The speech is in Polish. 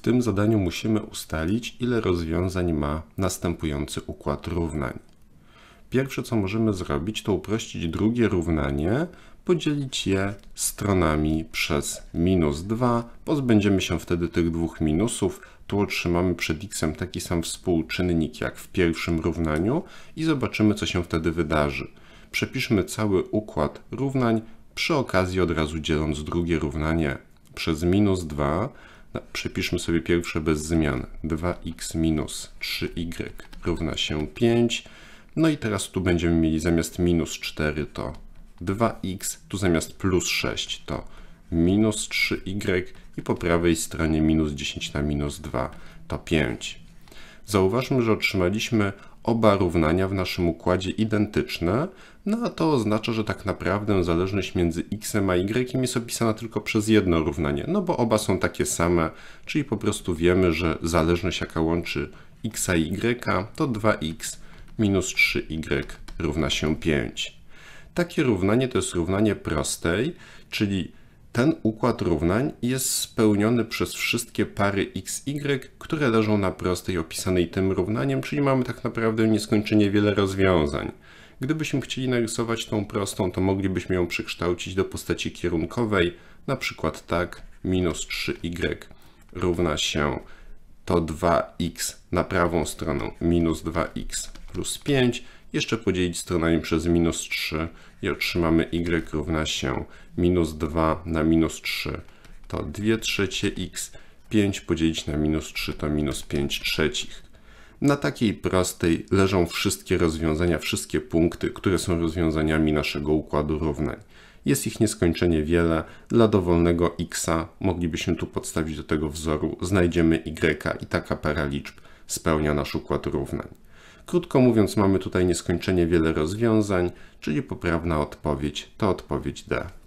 tym zadaniu musimy ustalić, ile rozwiązań ma następujący układ równań. Pierwsze, co możemy zrobić, to uprościć drugie równanie, podzielić je stronami przez minus 2. Pozbędziemy się wtedy tych dwóch minusów. Tu otrzymamy przed xem taki sam współczynnik jak w pierwszym równaniu i zobaczymy, co się wtedy wydarzy. Przepiszmy cały układ równań, przy okazji od razu dzieląc drugie równanie przez minus 2 no, przypiszmy sobie pierwsze bez zmian. 2x minus 3y y równa się 5. No i teraz tu będziemy mieli zamiast minus 4 to 2x, tu zamiast plus 6 to minus 3y y i po prawej stronie minus 10 na minus 2 to 5. Zauważmy, że otrzymaliśmy oba równania w naszym układzie identyczne, no a to oznacza, że tak naprawdę zależność między x a y jest opisana tylko przez jedno równanie, no bo oba są takie same, czyli po prostu wiemy, że zależność jaka łączy x a y to 2x minus 3y y równa się 5. Takie równanie to jest równanie prostej, czyli ten układ równań jest spełniony przez wszystkie pary xy, które leżą na prostej opisanej tym równaniem, czyli mamy tak naprawdę nieskończenie wiele rozwiązań. Gdybyśmy chcieli narysować tą prostą, to moglibyśmy ją przekształcić do postaci kierunkowej, na przykład tak, minus 3y y równa się to 2x na prawą stronę minus 2x plus 5, jeszcze podzielić stronami przez minus 3 i otrzymamy y równa się minus 2 na minus 3 to 2 trzecie x, 5 podzielić na minus 3 to minus 5 trzecich. Na takiej prostej leżą wszystkie rozwiązania, wszystkie punkty, które są rozwiązaniami naszego układu równań. Jest ich nieskończenie wiele. Dla dowolnego x moglibyśmy tu podstawić do tego wzoru. Znajdziemy y i taka para liczb spełnia nasz układ równań. Krótko mówiąc, mamy tutaj nieskończenie wiele rozwiązań, czyli poprawna odpowiedź to odpowiedź D.